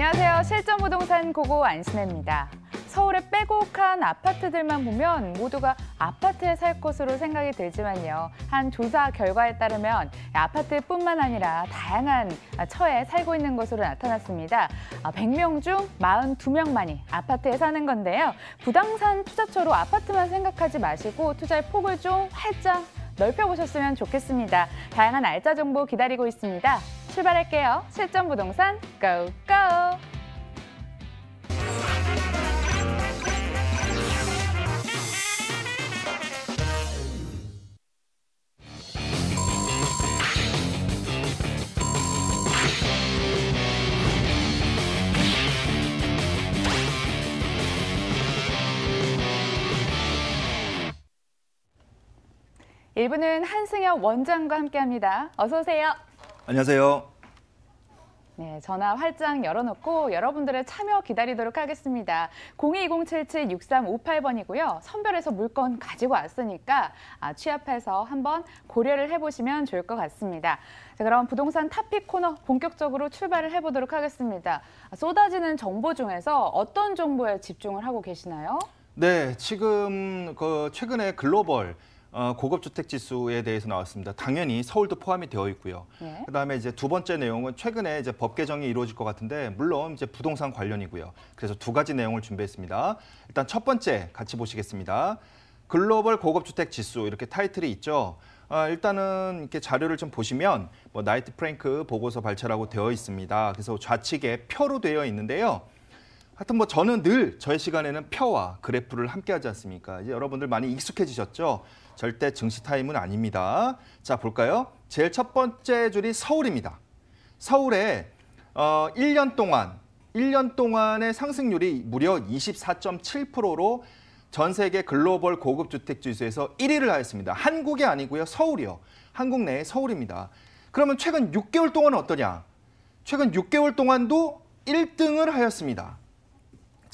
안녕하세요. 실전 부동산 고고 안신혜입니다. 서울의 빼곡한 아파트들만 보면 모두가 아파트에 살 것으로 생각이 들지만요. 한 조사 결과에 따르면 아파트뿐만 아니라 다양한 처에 살고 있는 것으로 나타났습니다. 100명 아, 중 42명만이 아파트에 사는 건데요. 부당산 투자처로 아파트만 생각하지 마시고 투자의 폭을 좀 활짝 넓혀보셨으면 좋겠습니다. 다양한 알짜 정보 기다리고 있습니다. 출발할게요. 실전 부동산 고 고! 1부는 한승혁 원장과 함께합니다. 어서 오세요. 안녕하세요. 네, 전화 활짝 열어놓고 여러분들의 참여 기다리도록 하겠습니다. 02077-6358번이고요. 선별해서 물건 가지고 왔으니까 아, 취합해서 한번 고려를 해보시면 좋을 것 같습니다. 자, 그럼 부동산 탑픽 코너 본격적으로 출발을 해보도록 하겠습니다. 쏟아지는 정보 중에서 어떤 정보에 집중을 하고 계시나요? 네, 지금 그 최근에 글로벌 어, 고급 주택 지수에 대해서 나왔습니다. 당연히 서울도 포함이 되어 있고요. 예. 그다음에 이제 두 번째 내용은 최근에 이제 법 개정이 이루어질 것 같은데 물론 이제 부동산 관련이고요. 그래서 두 가지 내용을 준비했습니다. 일단 첫 번째 같이 보시겠습니다. 글로벌 고급 주택 지수 이렇게 타이틀이 있죠. 아, 일단은 이렇게 자료를 좀 보시면 뭐 나이트 프랭크 보고서 발췌라고 되어 있습니다. 그래서 좌측에 표로 되어 있는데요. 하여튼 뭐 저는 늘 저의 시간에는 표와 그래프를 함께 하지 않습니까? 이제 여러분들 많이 익숙해지셨죠? 절대 증시 타임은 아닙니다. 자, 볼까요? 제일 첫 번째 줄이 서울입니다. 서울에 어, 1년 동안 1년 동안의 상승률이 무려 24.7%로 전 세계 글로벌 고급 주택 지수에서 1위를 하였습니다. 한국이 아니고요. 서울이요. 한국 내의 서울입니다. 그러면 최근 6개월 동안은 어떠냐? 최근 6개월 동안도 1등을 하였습니다.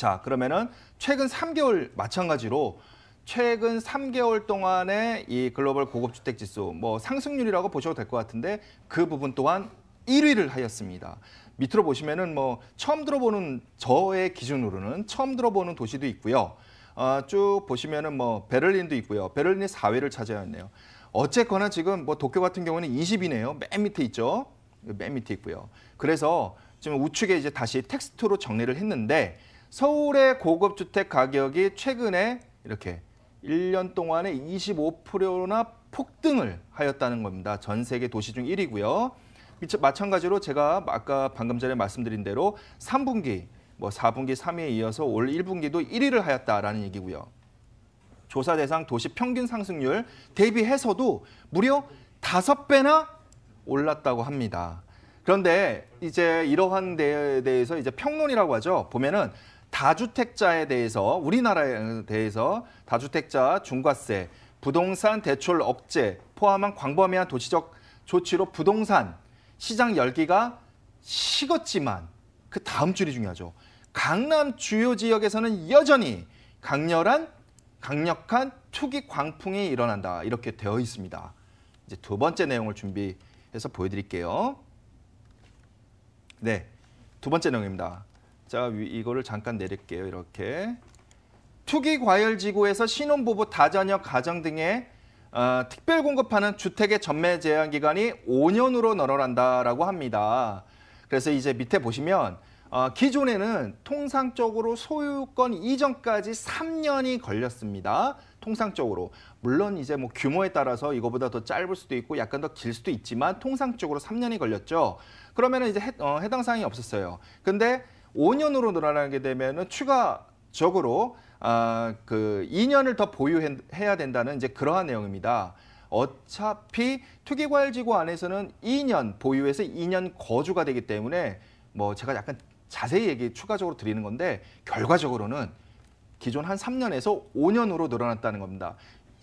자, 그러면은 최근 3개월 마찬가지로 최근 3개월 동안의 이 글로벌 고급 주택 지수 뭐 상승률이라고 보셔도 될 것 같은데 그 부분 또한 1위를 하였습니다. 밑으로 보시면은 뭐 처음 들어보는 저의 기준으로는 처음 들어보는 도시도 있고요. 어, 쭉 보시면은 뭐 베를린도 있고요. 베를린이 4위를 차지하였네요. 어쨌거나 지금 뭐 도쿄 같은 경우는 20이네요. 맨 밑에 있죠. 맨 밑에 있고요. 그래서 지금 우측에 이제 다시 텍스트로 정리를 했는데 서울의 고급 주택 가격이 최근에 이렇게 1년 동안에 25%나 폭등을 하였다는 겁니다. 전 세계 도시 중 1위고요. 마찬가지로 제가 아까 방금 전에 말씀드린 대로 3분기, 뭐 4분기, 3위에 이어서 올 1분기도 1위를 하였다라는 얘기고요. 조사 대상 도시 평균 상승률 대비해서도 무려 5배나 올랐다고 합니다. 그런데 이제 이러한 데에 대해서 이제 평론이라고 하죠. 보면은 다주택자에 대해서 우리나라에 대해서 다주택자 중과세, 부동산 대출 억제 포함한 광범위한 도시적 조치로 부동산 시장 열기가 식었지만 그 다음 줄이 중요하죠. 강남 주요 지역에서는 여전히 강렬한 강력한 투기 광풍이 일어난다. 이렇게 되어 있습니다. 이제 두 번째 내용을 준비해서 보여드릴게요. 네, 두 번째 내용입니다. 자, 이거를 잠깐 내릴게요. 이렇게. 투기 과열 지구에서 신혼부부, 다자녀 가정 등의 어, 특별 공급하는 주택의 전매 제한 기간이 5년으로 늘어난다라고 합니다. 그래서 이제 밑에 보시면 어, 기존에는 통상적으로 소유권 이전까지 3년이 걸렸습니다. 통상적으로. 물론 이제 뭐 규모에 따라서 이거보다 더 짧을 수도 있고 약간 더 길 수도 있지만 통상적으로 3년이 걸렸죠. 그러면 이제 해, 어, 해당 사항이 없었어요. 근데 5년으로 늘어나게 되면은 추가적으로 아, 그 2년을 더 보유해야 된다는 이제 그러한 내용입니다. 어차피 투기과열지구 안에서는 2년 보유해서 2년 거주가 되기 때문에 뭐 제가 약간 자세히 얘기 추가적으로 드리는 건데 결과적으로는 기존 한 3년에서 5년으로 늘어났다는 겁니다.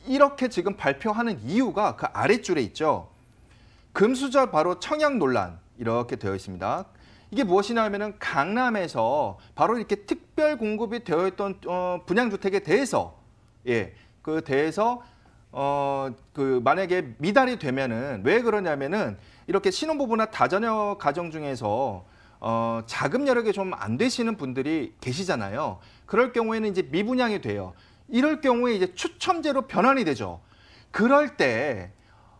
이렇게 지금 발표하는 이유가 그 아랫줄에 있죠. 금수저 바로 청약 논란 이렇게 되어 있습니다. 이게 무엇이냐 하면은 강남에서 바로 이렇게 특별 공급이 되어 있던 어, 분양주택에 대해서 예, 그 대해서 어, 그 만약에 미달이 되면은 왜 그러냐면은 이렇게 신혼부부나 다자녀 가정 중에서 어, 자금 여력이 좀 안 되시는 분들이 계시잖아요. 그럴 경우에는 이제 미분양이 돼요. 이럴 경우에 이제 추첨제로 변환이 되죠. 그럴 때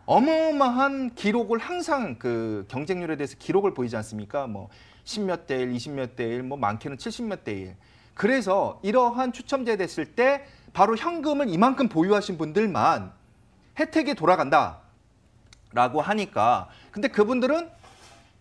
어마어마한 기록을 항상 그 경쟁률에 대해서 기록을 보이지 않습니까? 뭐 10 몇 대 1, 20 몇 대 1, 뭐 많게는 70 몇 대 1. 그래서 이러한 추첨제 됐을 때 바로 현금을 이만큼 보유하신 분들만 혜택이 돌아간다라고 하니까 근데 그분들은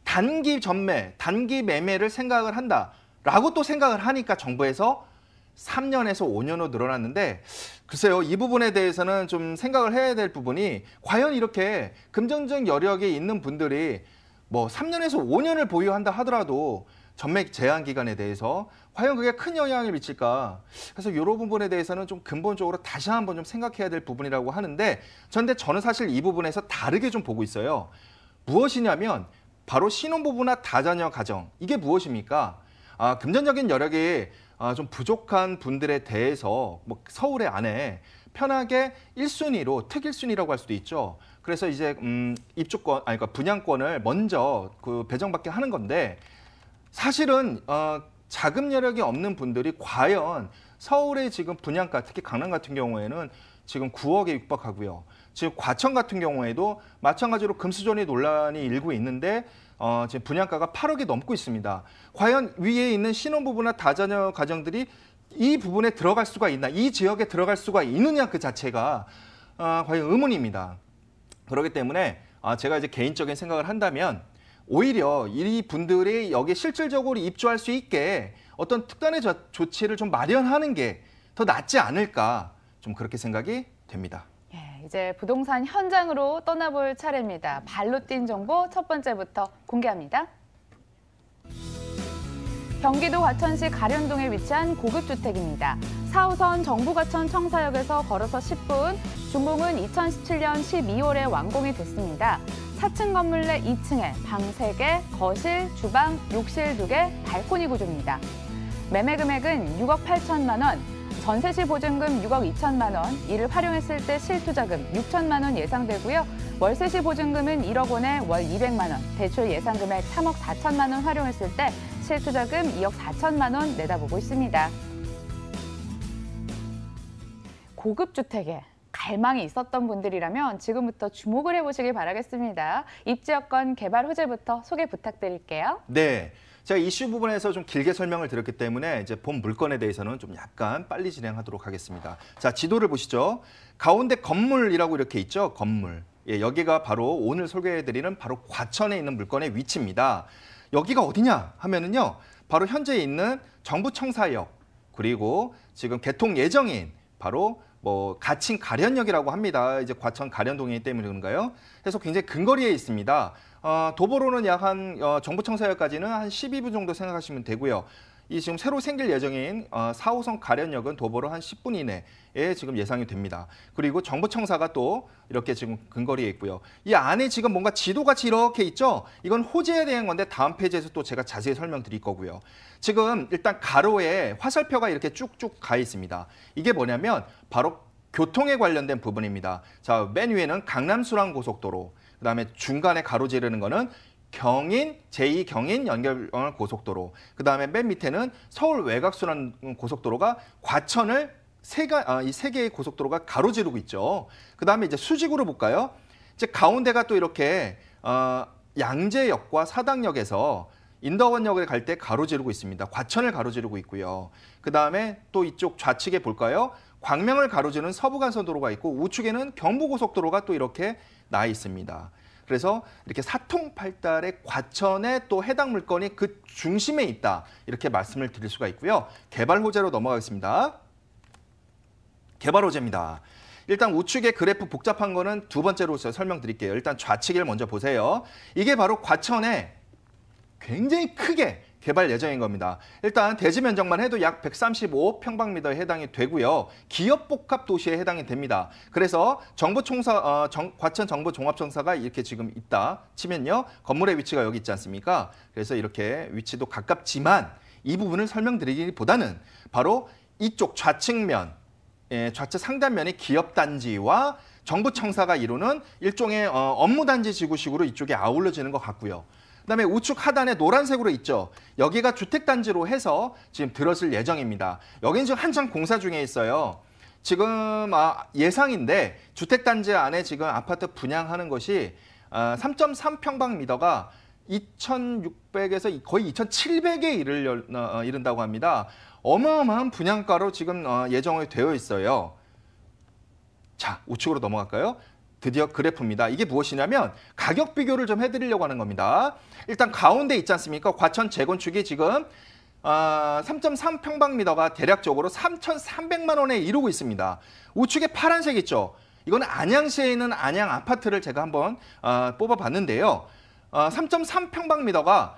단기 전매, 단기 매매를 생각을 한다라고 또 생각을 하니까 정부에서 3년에서 5년으로 늘어났는데 글쎄요, 이 부분에 대해서는 좀 생각을 해야 될 부분이 과연 이렇게 금전적 여력이 있는 분들이 뭐 3년에서 5년을 보유한다 하더라도 전매 제한 기간에 대해서 과연 그게 큰 영향을 미칠까? 그래서 이런 부분에 대해서는 좀 근본적으로 다시 한번 좀 생각해야 될 부분이라고 하는데 그런데 저는 사실 이 부분에서 다르게 좀 보고 있어요. 무엇이냐면 바로 신혼부부나 다자녀 가정 이게 무엇입니까? 아, 금전적인 여력이 아, 좀 부족한 분들에 대해서 뭐 서울의 안에 편하게 1순위로 특일순위라고 할 수도 있죠. 그래서 이제 음, 입주권 아니 그러니까 분양권을 먼저 그 배정받게 하는 건데 사실은 어, 자금 여력이 없는 분들이 과연 서울의 지금 분양가 특히 강남 같은 경우에는 지금 9억에 육박하고요. 지금 과천 같은 경우에도 마찬가지로 금수전이 논란이 일고 있는데 어, 지금 분양가가 8억이 넘고 있습니다. 과연 위에 있는 신혼부부나 다자녀 가정들이 이 부분에 들어갈 수가 있나, 이 지역에 들어갈 수가 있느냐 그 자체가 어, 과연 의문입니다. 그렇기 때문에 어, 제가 이제 개인적인 생각을 한다면 오히려 이 분들이 여기 에 실질적으로 입주할 수 있게 어떤 특단의 조치를 좀 마련하는 게 더 낫지 않을까 좀 그렇게 생각이 됩니다. 이제 부동산 현장으로 떠나볼 차례입니다. 발로 뛴 정보 첫 번째부터 공개합니다. 경기도 과천시 가련동에 위치한 고급 주택입니다. 4호선 정부과천 청사역에서 걸어서 10분, 준공은 2017년 12월에 완공이 됐습니다. 4층 건물 내 2층에 방 3개, 거실, 주방, 욕실 2개, 발코니 구조입니다. 매매 금액은 6억 8천만 원, 전세시 보증금 6억 2천만 원, 이를 활용했을 때 실투자금 6천만 원 예상되고요. 월세시 보증금은 1억 원에 월 200만 원, 대출 예상금액 3억 4천만 원 활용했을 때 실투자금 2억 4천만 원 내다보고 있습니다. 고급 주택에 갈망이 있었던 분들이라면 지금부터 주목을 해보시길 바라겠습니다. 입지 여건 개발 호재부터 소개 부탁드릴게요. 네. 제가 이슈 부분에서 좀 길게 설명을 드렸기 때문에 이제 본 물건에 대해서는 좀 약간 빨리 진행하도록 하겠습니다. 자, 지도를 보시죠. 가운데 건물이라고 이렇게 있죠. 건물. 예, 여기가 바로 오늘 소개해드리는 바로 과천에 있는 물건의 위치입니다. 여기가 어디냐 하면은요. 바로 현재 있는 정부청사역 그리고 지금 개통 예정인 바로 뭐 가칭 가련역이라고 합니다. 이제 과천 가련동이기 때문에 그런가요? 그래서 굉장히 근거리에 있습니다. 어, 도보로는 약한 어, 정부청사역까지는 한 12분 정도 생각하시면 되고요. 이 지금 새로 생길 예정인 4호선 어, 가련역은 도보로 한 10분 이내에 지금 예상이 됩니다. 그리고 정부청사가 또 이렇게 지금 근거리에 있고요. 이 안에 지금 뭔가 지도같이 이렇게 있죠? 이건 호재에 대한 건데 다음 페이지에서 또 제가 자세히 설명드릴 거고요. 지금 일단 가로에 화살표가 이렇게 쭉쭉 가 있습니다. 이게 뭐냐면 바로 교통에 관련된 부분입니다. 자, 맨 위에는 강남수랑 고속도로, 그다음에 중간에 가로지르는 거는 경인 제2경인 연결 고속도로 그다음에 맨 밑에는 서울 외곽순환 고속도로가 과천을 세가 아, 이 세 개의 고속도로가 가로지르고 있죠. 그다음에 이제 수직으로 볼까요? 이제 가운데가 또 이렇게 어, 양재역과 사당역에서 인더원역을갈 때 가로지르고 있습니다. 과천을 가로지르고 있고요. 그다음에 또 이쪽 좌측에 볼까요? 광명을 가로지르는 서부간선도로가 있고 우측에는 경부고속도로가 또 이렇게 나 있습니다. 그래서 이렇게 사통팔달의 과천에 또 해당 물건이 그 중심에 있다 이렇게 말씀을 드릴 수가 있고요. 개발 호재로 넘어가겠습니다. 개발 호재입니다. 일단 우측에 그래프 복잡한 거는 두 번째로 설명드릴게요. 일단 좌측을 먼저 보세요. 이게 바로 과천에 굉장히 크게 개발 예정인 겁니다. 일단 대지 면적만 해도 약 135평방미터에 해당이 되고요. 기업 복합 도시에 해당이 됩니다. 그래서 정부 총사 어, 정, 과천 정부 종합 청사가 이렇게 지금 있다 치면요. 건물의 위치가 여기 있지 않습니까? 그래서 이렇게 위치도 가깝지만 이 부분을 설명드리기보다는 바로 이쪽 좌측면 예, 좌측 상단면이 기업 단지와 정부 청사가 이루는 일종의 어, 업무 단지 지구식으로 이쪽에 아울러지는 것 같고요. 그다음에 우측 하단에 노란색으로 있죠. 여기가 주택단지로 해서 지금 들었을 예정입니다. 여기는 지금 한창 공사 중에 있어요. 지금 아, 예상인데 주택단지 안에 지금 아파트 분양하는 것이 3.3평방미터가 아, 2,600에서 거의 2,700에 이를, 어, 어, 이른다고 합니다. 어마어마한 분양가로 지금 어, 예정이 되어 있어요. 자, 우측으로 넘어갈까요? 드디어 그래프입니다. 이게 무엇이냐면 가격 비교를 좀 해드리려고 하는 겁니다. 일단 가운데 있지 않습니까? 과천 재건축이 지금 어, 아, 3.3평방미터가 대략적으로 3,300만 원에 이르고 있습니다. 우측에 파란색 있죠? 이건 안양시에 있는 안양 아파트를 제가 한번 어, 뽑아봤는데요. 어, 아, 3.3평방미터가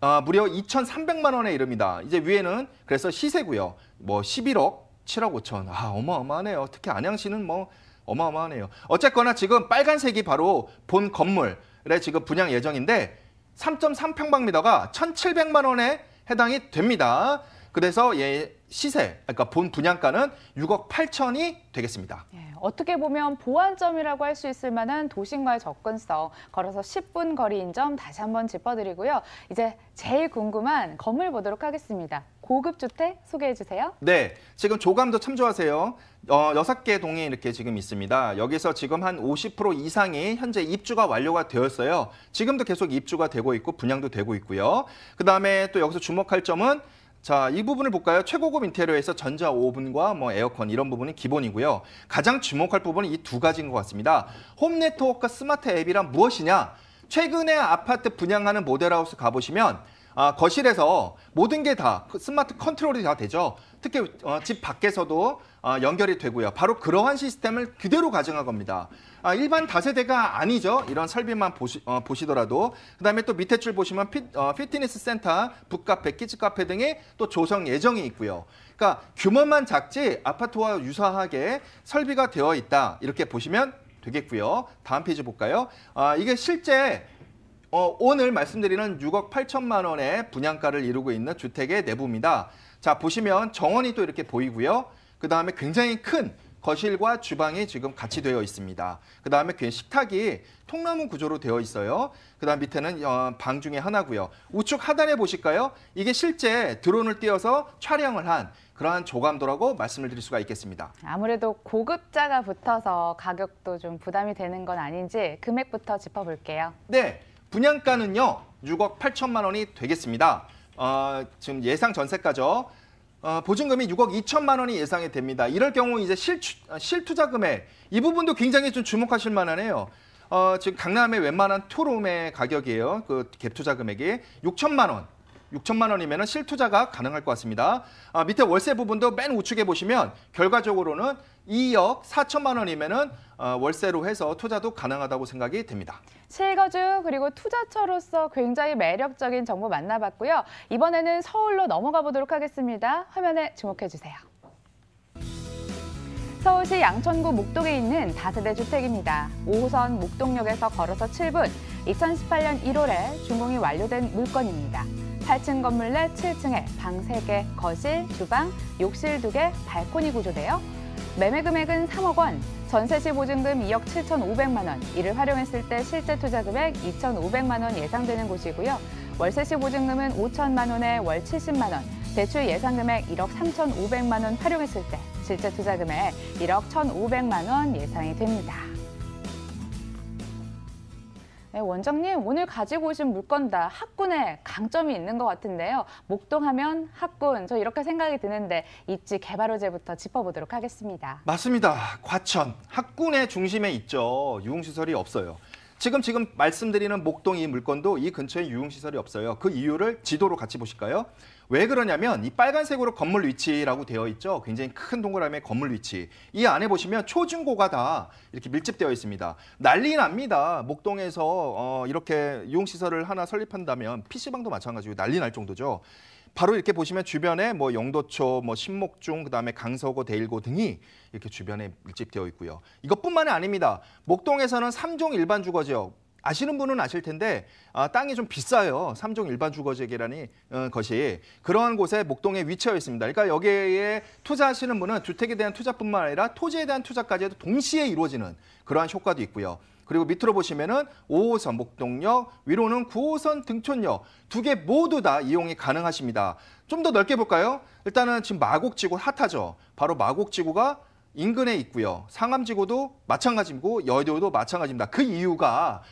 어, 무려 2,300만 원에 이릅니다. 이제 위에는 그래서 시세고요. 뭐 11억, 7억 5천. 아 어마어마하네요. 특히 안양시는 뭐 어마어마하네요. 어쨌거나 지금 빨간색이 바로 본 건물에 지금 분양 예정인데 3.3평방미터가 1,700만 원에 해당이 됩니다. 그래서 예, 시세, 그러니까 본 분양가는 6억 8천이 되겠습니다. 예, 어떻게 보면 보완점이라고 할 수 있을 만한 도심과의 접근성, 걸어서 10분 거리인 점 다시 한번 짚어드리고요. 이제 제일 궁금한 건물 보도록 하겠습니다. 고급 주택 소개해 주세요. 네, 지금 조감도 참조하세요. 어, 개 동이 이렇게 지금 있습니다. 여기서 지금 한 50% 이상이 현재 입주가 완료가 되었어요. 지금도 계속 입주가 되고 있고 분양도 되고 있고요. 그다음에 또 여기서 주목할 점은 자, 이 부분을 볼까요? 최고급 인테리어에서 전자 오븐과 뭐 에어컨 이런 부분이 기본이고요. 가장 주목할 부분은 이 두 가지인 것 같습니다. 홈네트워크 스마트 앱이란 무엇이냐? 최근에 아파트 분양하는 모델하우스 가보시면 아, 거실에서 모든 게다 그 스마트 컨트롤이 다 되죠. 특히 어, 집 밖에서도 어, 연결이 되고요. 바로 그러한 시스템을 그대로 가정한 겁니다. 아, 일반 다세대가 아니죠. 이런 설비만 보시, 어, 보시더라도 그 다음에 또 밑에 줄 보시면 피, 어, 피트니스 센터, 북카페, 키즈카페 등의 또 조성 예정이 있고요. 그러니까 규모만 작지 아파트와 유사하게 설비가 되어 있다 이렇게 보시면 되겠고요. 다음 페이지 볼까요? 아, 이게 실제 어, 오늘 말씀드리는 6억 8천만 원의 분양가를 이루고 있는 주택의 내부입니다. 자 보시면 정원이 또 이렇게 보이고요. 그 다음에 굉장히 큰 거실과 주방이 지금 같이 되어 있습니다. 그 다음에 그 식탁이 통나무 구조로 되어 있어요. 그 다음 밑에는 어, 방 중에 하나고요. 우측 하단에 보실까요? 이게 실제 드론을 띄어서 촬영을 한 그러한 조감도라고 말씀을 드릴 수가 있겠습니다. 아무래도 고급자가 붙어서 가격도 좀 부담이 되는 건 아닌지 금액부터 짚어볼게요. 네. 분양가는요 6억 8천만 원이 되겠습니다. 어, 지금 예상 전세가죠. 어, 보증금이 6억 2천만 원이 예상이 됩니다. 이럴 경우 이제 실 어, 실투자 금액 이 부분도 굉장히 좀 주목하실 만하네요. 어, 지금 강남의 웬만한 투룸의 가격이에요. 그 갭투자 금액이 6천만 원. 6천만 원이면 실투자가 가능할 것 같습니다. 아, 밑에 월세 부분도 맨 우측에 보시면 결과적으로는 2억 4천만 원이면은 어, 월세로 해서 투자도 가능하다고 생각이 됩니다. 실거주 그리고 투자처로서 굉장히 매력적인 정보 만나봤고요. 이번에는 서울로 넘어가 보도록 하겠습니다. 화면에 주목해 주세요. 서울시 양천구 목동에 있는 다세대 주택입니다. 5호선 목동역에서 걸어서 7분, 2018년 1월에 준공이 완료된 물건입니다. 8층 건물 내 7층에 방 3개, 거실, 주방, 욕실 2개, 발코니 구조대요. 매매 금액은 3억 원, 전세시 보증금 2억 7,500만 원, 이를 활용했을 때 실제 투자 금액 2,500만 원 예상되는 곳이고요. 월세시 보증금은 5천만 원에 월 70만 원, 대출 예상 금액 1억 3,500만 원 활용했을 때 실제 투자 금액 1억 1,500만 원 예상이 됩니다. 네, 원장님 오늘 가지고 오신 물건다 학군에 강점이 있는 것 같은데요. 목동하면 학군 저 이렇게 생각이 드는데 입지 개발호재부터 짚어보도록 하겠습니다. 맞습니다. 과천 학군의 중심에 있죠. 유흥시설이 없어요. 지금 지금 말씀드리는 목동 이 물건도 이 근처에 유흥시설이 없어요. 그 이유를 지도로 같이 보실까요? 왜 그러냐면 이 빨간색으로 건물 위치라고 되어 있죠. 굉장히 큰 동그라미의 건물 위치. 이 안에 보시면 초중고가 다 이렇게 밀집되어 있습니다. 난리 납니다. 목동에서 어, 이렇게 유흥시설을 하나 설립한다면 PC방도 마찬가지고 난리 날 정도죠. 바로 이렇게 보시면 주변에 뭐 영도초, 뭐 신목중, 그다음에 강서고, 대일고 등이 이렇게 주변에 밀집되어 있고요. 이것뿐만이 아닙니다. 목동에서는 3종 일반 주거 지역 아시는 분은 아실 텐데 아, 땅이 좀 비싸요. 3종 일반 주거지역이라니 어, 것이 그러한 곳에 목동에 위치해 하 있습니다. 그러니까 여기에 투자하시는 분은 주택에 대한 투자뿐만 아니라 토지에 대한 투자까지도 동시에 이루어지는 그러한 효과도 있고요. 그리고 밑으로 보시면은 5호선 목동역, 위로는 9호선 등촌역 두 개 모두 다 이용이 가능하십니다. 좀 더 넓게 볼까요? 일단은 지금 마곡지구 핫하죠. 바로 마곡지구가 인근에 있고요. 상암지구도 마찬가지고 여의도도 마찬가지입니다. 그 이유가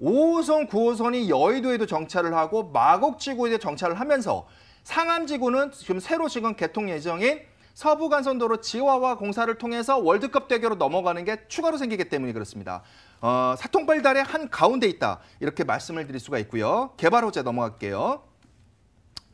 5호선, 9호선이 여의도에도 정차를 하고 마곡지구에도 정차를 하면서 상암지구는 지금 새로 지금 개통 예정인 서부 간선도로 지하와 공사를 통해서 월드컵 대교로 넘어가는 게 추가로 생기기 때문에 그렇습니다. 어, 사통발달의 한 가운데 있다 이렇게 말씀을 드릴 수가 있고요. 개발 호재 넘어갈게요.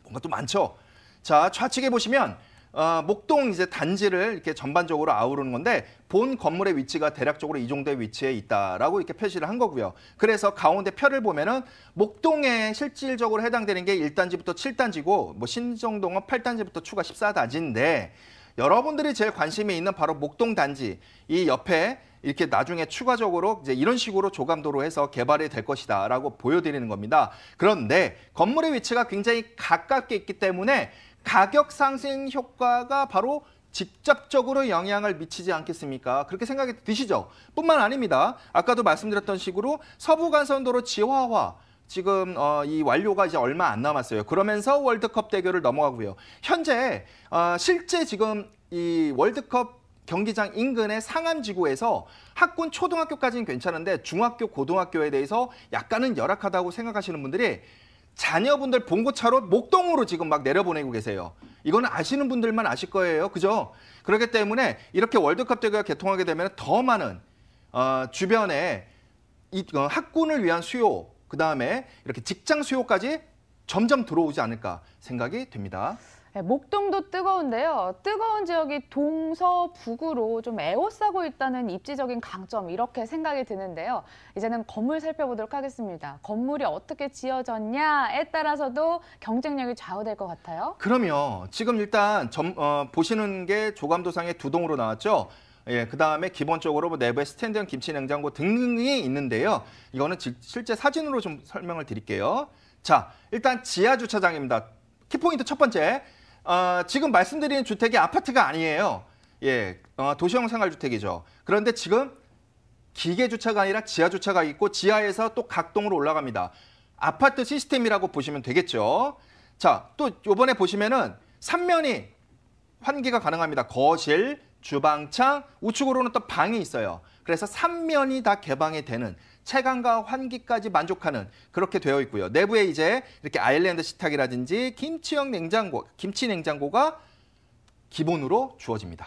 뭔가 또 많죠. 자 좌측에 보시면 어, 목동 이제 단지를 이렇게 전반적으로 아우르는 건데 본 건물의 위치가 대략적으로 이 정도의 위치에 있다라고 이렇게 표시를 한 거고요. 그래서 가운데 표를 보면은 목동에 실질적으로 해당되는 게 1단지부터 7단지고 뭐 신정동은 8단지부터 추가 14단지인데 여러분들이 제일 관심이 있는 바로 목동 단지 이 옆에 이렇게 나중에 추가적으로 이제 이런 식으로 조감도로 해서 개발이 될 것이다라고 보여드리는 겁니다. 그런데 건물의 위치가 굉장히 가깝게 있기 때문에 가격 상승 효과가 바로 직접적으로 영향을 미치지 않겠습니까? 그렇게 생각이 드시죠? 뿐만 아닙니다. 아까도 말씀드렸던 식으로 서부간선도로 지화화 지금 어, 이 완료가 이제 얼마 안 남았어요. 그러면서 월드컵 대결을 넘어가고요. 현재 어, 실제 지금 이 월드컵 경기장 인근의 상암 지구에서 학군 초등학교까지는 괜찮은데 중학교 고등학교에 대해서 약간은 열악하다고 생각하시는 분들이 자녀분들 봉고차로 목동으로 지금 막 내려보내고 계세요. 이거는 아시는 분들만 아실 거예요. 그죠? 그렇기 때문에 이렇게 월드컵 대회가 개통하게 되면 더 많은 어, 주변에 이, 어, 학군을 위한 수요, 그 다음에 이렇게 직장 수요까지 점점 들어오지 않을까 생각이 됩니다. 네, 목동도 뜨거운데요. 뜨거운 지역이 동서북으로 좀 에워싸고 있다는 입지적인 강점 이렇게 생각이 드는데요. 이제는 건물 살펴보도록 하겠습니다. 건물이 어떻게 지어졌냐에 따라서도 경쟁력이 좌우될 것 같아요. 그럼요. 지금 일단 점, 어, 보시는 게 조감도상의 두 동으로 나왔죠. 예, 그 다음에 기본적으로 뭐 내부에 스탠드형 김치 냉장고 등등이 있는데요. 이거는 지, 실제 사진으로 좀 설명을 드릴게요. 자, 일단 지하 주차장입니다. 키포인트 첫 번째, 어, 지금 말씀드리는 주택이 아파트가 아니에요. 예, 어, 도시형 생활주택이죠. 그런데 지금 기계 주차가 아니라 지하 주차가 있고 지하에서 또 각동으로 올라갑니다. 아파트 시스템이라고 보시면 되겠죠. 자, 또 요번에 보시면은 3면이 환기가 가능합니다. 거실, 주방창, 우측으로는 또 방이 있어요. 그래서 3면이 다 개방이 되는 체감과 환기까지 만족하는 그렇게 되어 있고요. 내부에 이제 이렇게 아일랜드 식탁이라든지 김치형 냉장고, 김치 냉장고가 기본으로 주어집니다.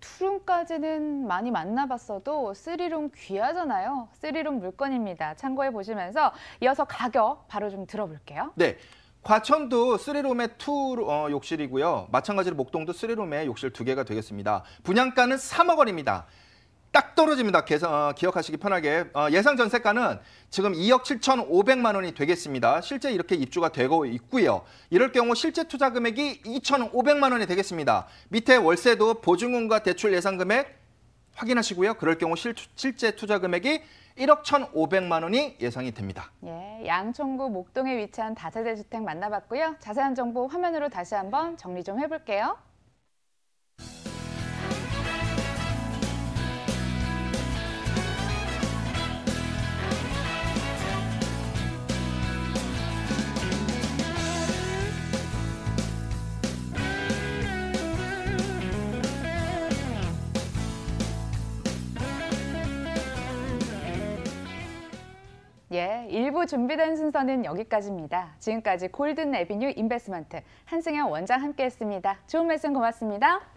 투룸까지는 많이 만나봤어도 쓰리룸 귀하잖아요. 쓰리룸 물건입니다. 참고해 보시면서 이어서 가격 바로 좀 들어볼게요. 네. 과천도 쓰리룸의투 어, 욕실이고요. 마찬가지로 목동도 쓰리룸의 욕실 두 개가 되겠습니다. 분양가는 3억 원입니다. 딱 떨어집니다. 계산, 어, 기억하시기 편하게. 어, 예상 전세가는 지금 2억 7,500만 원이 되겠습니다. 실제 이렇게 입주가 되고 있고요. 이럴 경우 실제 투자 금액이 2,500만 원이 되겠습니다. 밑에 월세도 보증금과 대출 예상 금액 확인하시고요. 그럴 경우 실, 실제 투자 금액이 1억 1,500만 원이 예상이 됩니다. 예, 양천구 목동에 위치한 다세대 주택 만나봤고요. 자세한 정보 화면으로 다시 한번 정리 좀 해볼게요. 예, 일부 준비된 순서는 여기까지입니다. 지금까지 골든 에비뉴 인베스먼트 한승현 원장 함께했습니다. 좋은 말씀 고맙습니다.